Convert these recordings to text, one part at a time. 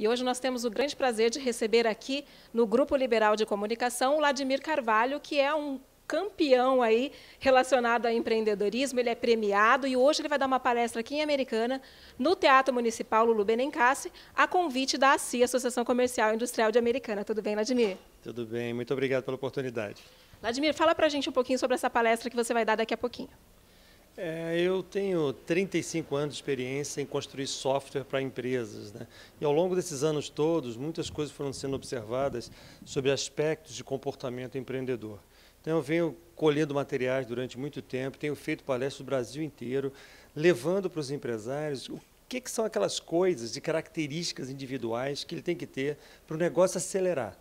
E hoje nós temos o grande prazer de receber aqui no Grupo Liberal de Comunicação o Vladimir Carvalho, que é um campeão aí relacionado a empreendedorismo, ele é premiado e hoje ele vai dar uma palestra aqui em Americana, no Teatro Municipal Lulu Benencasse, a convite da ACI, Associação Comercial e Industrial de Americana. Tudo bem, Vladimir? Tudo bem, muito obrigado pela oportunidade. Vladimir, fala para a gente um pouquinho sobre essa palestra que você vai dar daqui a pouquinho. É, eu tenho 35 anos de experiência em construir software para empresas. Né? E ao longo desses anos todos, muitas coisas foram sendo observadas sobre aspectos de comportamento empreendedor. Então, eu venho colhendo materiais durante muito tempo, tenho feito palestras no Brasil inteiro, levando para os empresários o que, que são aquelas coisas de características individuais que ele tem que ter para o negócio acelerar.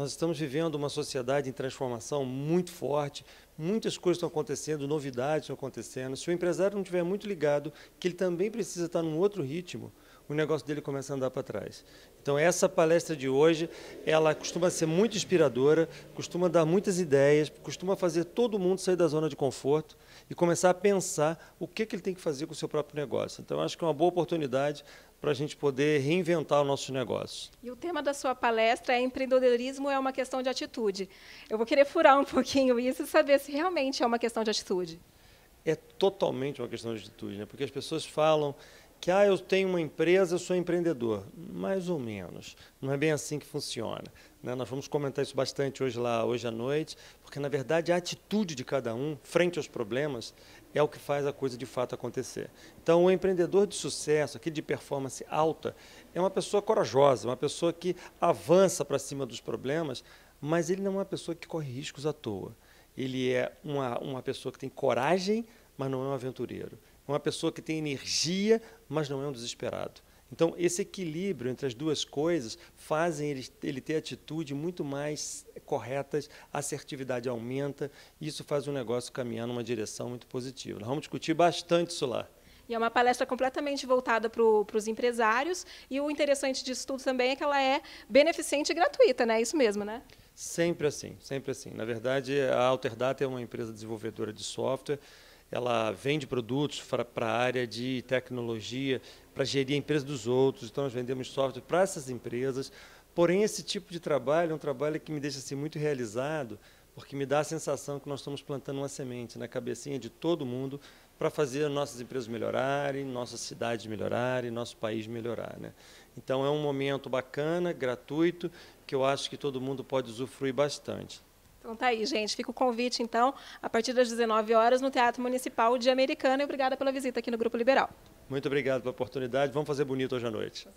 Nós estamos vivendo uma sociedade em transformação muito forte, muitas coisas estão acontecendo, novidades estão acontecendo. Se o empresário não estiver muito ligado, que ele também precisa estar num outro ritmo, o negócio dele começa a andar para trás. Então essa palestra de hoje, ela costuma ser muito inspiradora, costuma dar muitas ideias, costuma fazer todo mundo sair da zona de conforto e começar a pensar o que, que ele tem que fazer com o seu próprio negócio. Então acho que é uma boa oportunidade para a gente poder reinventar o nosso negócio. E o tema da sua palestra é empreendedorismo é uma questão de atitude. Eu vou querer furar um pouquinho isso e saber se realmente é uma questão de atitude. É totalmente uma questão de atitude, né? porque as pessoas falam que ah, eu tenho uma empresa, eu sou empreendedor. Mais ou menos. Não é bem assim que funciona. Né? Nós vamos comentar isso bastante hoje lá, hoje à noite, porque na verdade a atitude de cada um frente aos problemas é o que faz a coisa de fato acontecer. Então, o empreendedor de sucesso, aqui de performance alta, é uma pessoa corajosa, uma pessoa que avança para cima dos problemas, mas ele não é uma pessoa que corre riscos à toa. Ele é uma, uma pessoa que tem coragem, mas não é um aventureiro uma pessoa que tem energia, mas não é um desesperado. Então, esse equilíbrio entre as duas coisas fazem ele, ele ter atitude muito mais corretas, a assertividade aumenta, e isso faz o negócio caminhar numa direção muito positiva. Nós vamos discutir bastante isso lá. E é uma palestra completamente voltada para os empresários, e o interessante disso tudo também é que ela é beneficente e gratuita, né? É isso mesmo, né? Sempre assim, sempre assim. Na verdade, a Alterdata é uma empresa desenvolvedora de software, ela vende produtos para a área de tecnologia, para gerir a empresa dos outros, então nós vendemos software para essas empresas. Porém, esse tipo de trabalho é um trabalho que me deixa assim, muito realizado, porque me dá a sensação que nós estamos plantando uma semente na cabecinha de todo mundo para fazer nossas empresas melhorarem, nossas cidades melhorarem, nosso país melhorar. Né? Então, é um momento bacana, gratuito, que eu acho que todo mundo pode usufruir bastante. Então tá aí, gente. Fica o convite, então, a partir das 19 horas no Teatro Municipal de Americana. E obrigada pela visita aqui no Grupo Liberal. Muito obrigado pela oportunidade. Vamos fazer bonito hoje à noite.